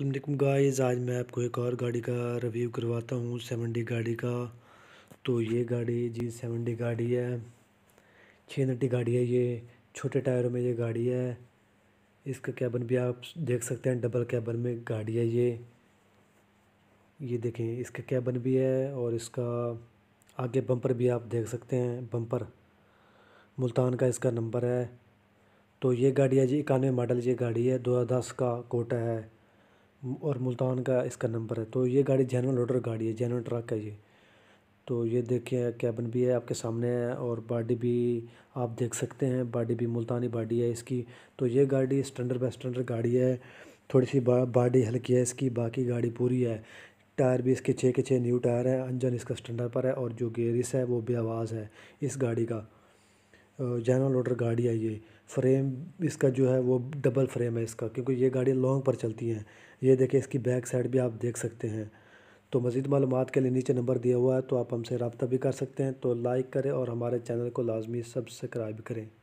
अल्लाम गाइस आज मैं आपको एक और गाड़ी का रिव्यू करवाता हूँ सेवन डी गाड़ी का तो ये गाड़ी जी सेवन डी गाड़ी है छः नटी गाड़ी है ये छोटे टायरों में ये गाड़ी है इसका कैबन भी आप देख सकते हैं डबल कैबन में गाड़ी है ये ये देखें इसका कैबन भी है और इसका आगे बम्पर भी आप देख सकते हैं बम्पर मुल्तान का इसका नंबर है तो ये गाड़ी है जी इक्यानवे मॉडल ये गाड़ी है दो का कोटा है और मुल्तान का इसका नंबर है तो ये गाड़ी जैन लोडर गाड़ी है जैन ट्रक है ये तो ये देखिए कैबिन भी है आपके सामने है और बॉडी भी आप देख सकते हैं बॉडी भी मुल्तानी बॉडी है इसकी तो ये गाड़ी स्टैंडर्ड बाई स्टैंडर्ड गाड़ी है थोड़ी सी बॉडी हल्की है इसकी बाकी गाड़ी पूरी है टायर भी इसके छः के छः न्यू टायर है अंजन इसका स्टैंडर्ड पर है और जो गेरिस है वो बेआवाज़ है इस गाड़ी का जनरल ऑर्डर गाड़ी है ये फ्रेम इसका जो है वो डबल फ्रेम है इसका क्योंकि ये गाड़ी लॉन्ग पर चलती हैं ये देखें इसकी बैक साइड भी आप देख सकते हैं तो मज़ीद मालूम के लिए नीचे नंबर दिया हुआ है तो आप हमसे रबता भी कर सकते हैं तो लाइक करें और हमारे चैनल को लाजमी सब्सक्राइब करें